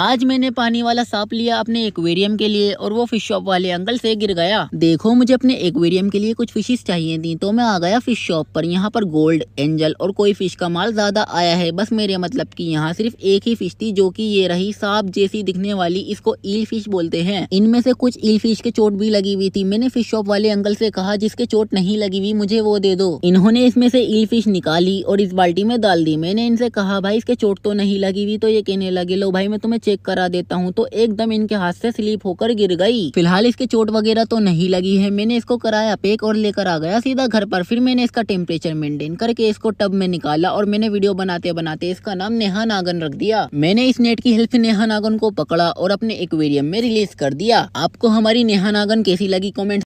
आज मैंने पानी वाला सांप लिया अपने एक्वेरियम के लिए और वो फिश शॉप वाले अंकल से गिर गया देखो मुझे अपने एक्वेरियम के लिए कुछ फिशेस चाहिए थी तो मैं आ गया फिश शॉप पर यहाँ पर गोल्ड एंजल और कोई फिश का माल ज्यादा आया है बस मेरे मतलब कि यहाँ सिर्फ एक ही फिश थी जो कि ये रही सांप जैसी दिखने वाली इसको ईल फिश बोलते हैं इनमें से कुछ ईल फिश के चोट भी लगी हुई थी मैंने फिश शॉप वाले अंकल से कहा जिसके चोट नहीं लगी हुई मुझे वो दे दो इन्होंने इसमें से ईल फिश निकाली और इस बाल्टी में डाल दी मैंने इनसे कहा भाई इसके चोट तो नहीं लगी हुई तो ये कहने लगे लो भाई मैं तुम्हें चेक करा देता हूँ तो एकदम इनके हाथ से स्लीप होकर गिर गई फिलहाल इसके चोट वगैरह तो नहीं लगी है मैंने इसको कराया पेक और लेकर आ गया सीधा घर पर फिर मैंने इसका टेम्परेचर मेंटेन करके इसको टब में निकाला और मैंने वीडियो बनाते बनाते इसका नाम नेहा नागन रख दिया मैंने इस नेट की हेल्प नेहा नागन को पकड़ा और अपने एक्वेरियम में रिलीज कर दिया आपको हमारी नेहा नागन कैसी लगी कॉमेंट